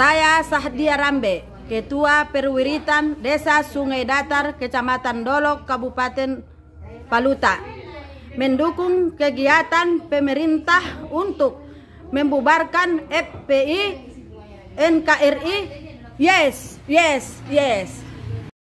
Saya Sahdia Rambe, Ketua Perwiritan Desa Sungai Datar, Kecamatan Dolok, Kabupaten Paluta. Mendukung kegiatan pemerintah untuk membubarkan FPI, NKRI, yes, yes, yes.